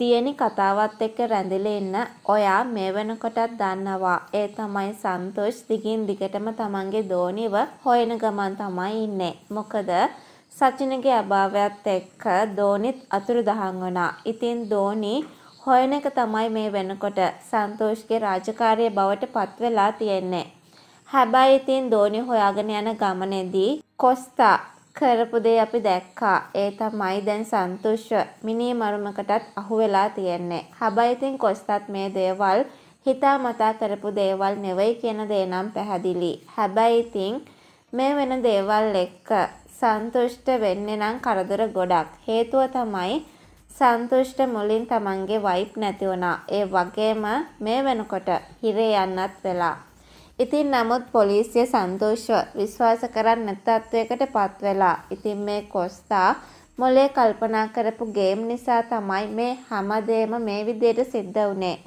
දියණි කතාවත් එක්ක රැඳිලා ඉන්න ඔයා මේ වෙනකොටත් දන්නවා ඒ තමයි සන්තෝෂ් දිගින් දිගටම තමන්ගේ දෝනිව හොයන ගමන් තමයි ඉන්නේ මොකද සචිනගේ අභාවයත් එක්ක දෝනිත් අතුරුදහන් වුණා ඉතින් දෝනි හොයන එක තමයි මේ වෙනකොට සන්තෝෂ්ගේ රාජකාරිය බවට පත් වෙලා තියෙන්නේ හැබැයි ඉතින් දෝනි හොයාගෙන යන ගමනේදී කොස්තා කරපු දේ අපි දැක්කා. ඒ තමයි දැන් සන්තුෂ්ට මිනී මරුමකටත් අහු වෙලා තියෙන්නේ. හැබැයි ඉතින් කොස්තත් මේ දේවල් හිතා මතා කරපු දේවල් නෙවෙයි කියන දේ නම් පැහැදිලි. හැබැයි ඉතින් මේ වෙන දේවල් එක්ක සන්තුෂ්ට වෙන්නේ නම් කරදර ගොඩක්. හේතුව තමයි සන්තුෂ්ට මුලින් Tamange vibe නැති වුණා. ඒ වගේම මේ වෙනකොට හිරේ යන්නත් වෙලා ඉතින් නමුත් පොලිසිය සන්තෝෂව විශ්වාස කරන්න තත්ත්වයකට පත් වෙලා. ඉතින් මේ කොස්තා මොලේ කල්පනා කරපු ගේම් නිසා තමයි මේ හැමදේම මේ විදියට සිද්ධ වුනේ.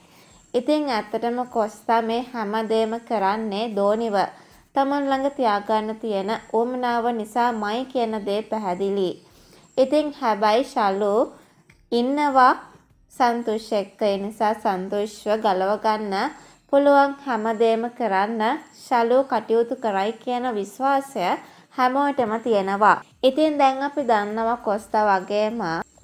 ඉතින් ඇත්තටම කොස්තා මේ හැමදේම කරන්නේ දෝනිව. තමන් ළඟ තියාගන්න තියෙන උමනාව නිසාමයි කියන දේ පැහැදිලි. ඉතින් හැබැයි ශලු ඉන්නවා සන්තුෂ් එක්ක ඒ නිසා සන්තුෂ්ව ගලව ගන්න පුළුවන් හැමදේම කරන්න ශලූ කටයුතු කරයි කියන විශ්වාසය හැමෝටම තියෙනවා. ඉතින් දැන් අපි දන්නවා කොස්ත වගේම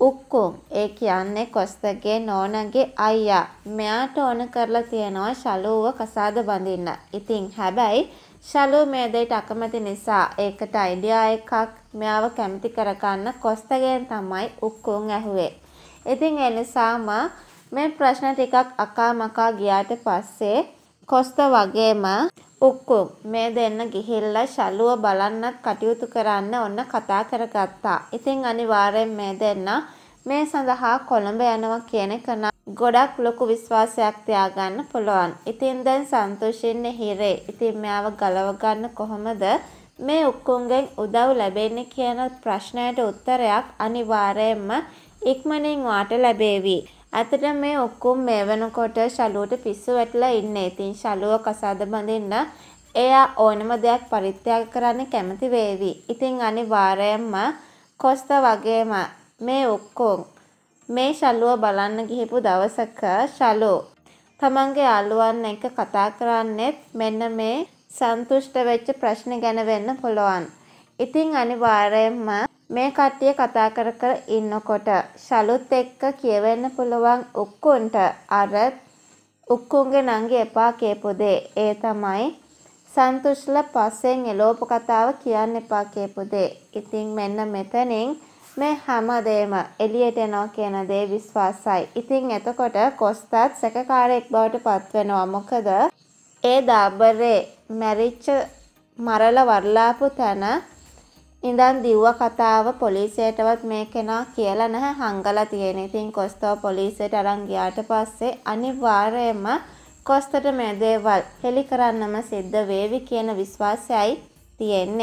උක්කුම් ඒ කියන්නේ කොස්තගේ නෝනගේ අයියා. මෙයාට ඕන කරලා තියෙනවා ශලූව කසාද බඳින්න. ඉතින් හැබැයි ශලු මේ දෙයට අකමැති නිසා ඒකට අයිඩියා එකක් මෙයාව කැමති කරගන්න කොස්තගෙන් තමයි උක්කුන් ඇහුවේ. ඉතින් ඒ නිසාම මේ ප්‍රශ්න ටිකක් අකා මකා ගියාට පස්සේ කොස්ත වගේම උක්කු මේ දෙන්න ගිහිල්ලා ශලුව බලන්නත් කටයුතු කරන්න ඔන්න කතා කරගත්තා. ඉතින් අනිවාර්යෙන් මේ දෙන්න මේ සඳහා කොළඹ යනවා කියන එක ගොඩක් ලොකු විශ්වාසයක් තියාගන්න පුළුවන්. ඉතින් දැන් සන්තෝෂින්නේ හිරේ. ඉතින් මෙයාව ගලව ගන්න කොහොමද මේ උක්කුන්ගෙන් උදව් ලැබෙන්නේ කියන ප්‍රශ්නයට උත්තරයක් අනිවාර්යෙන්ම ඉක්මනින් වාට ලැබේවි. ඇතට මේ ඔක්කුම් මේ වෙනකොට ශලුවට පිස්සු වැටලා ඉන්නේ. ඉතින් ශලුව කසාද බඳින්න එයා ඕනම දෙයක් පරිත්‍යාග කරන්න කැමති වේවි. ඉතින් අනිවාර්යයෙන්ම කොස්ත වගේම මේ ඔක්කොම මේ ශලුව බලන්න ගිහිපු දවසක ශලෝ තමන්ගේ අලුවන් එක කතා කරන්නේත් මෙන්න මේ සන්තුෂ්ට වෙච්ච ප්‍රශ්න ගැන වෙන්න පුළුවන්. ඉතින් අනිවාර්යයෙන්ම මේ කට්ටිය කතා කර කර ඉන්නකොට ශලුත් එක්ක කියවෙන්න පුළුවන් උක්කුන්ට අර උක්කුන්ගේ නංගි එපා කියපු දේ ඒ තමයි සන්තුෂ්ල පස්සෙන් එලෝප කතාව කියන්න එපා කියපු දේ. ඉතින් මෙන්න මෙතනින් මේ හැමදේම එළියට එනවා කියන දේ විශ්වාසයි. ඉතින් එතකොට කොස්තත් සැකකාරයෙක් බවට පත්වෙනවා. මොකද ඒ දාබරේ මැරිච්ච මරල වරලාපු තැන ඉඳන් දිව්ව කතාව පොලිසියටවත් මේ කෙනා කියලා නැහැ හංගලා තියෙන. ඉතින් කොස්තව පොලිසියට අරන් ගියාට පස්සේ අනිවාර්යයෙන්ම කොස්තට මේ දේවල් හෙලි කරන්නම සිද්ධ වේවි කියන විශ්වාසයයි තියෙන්නේ.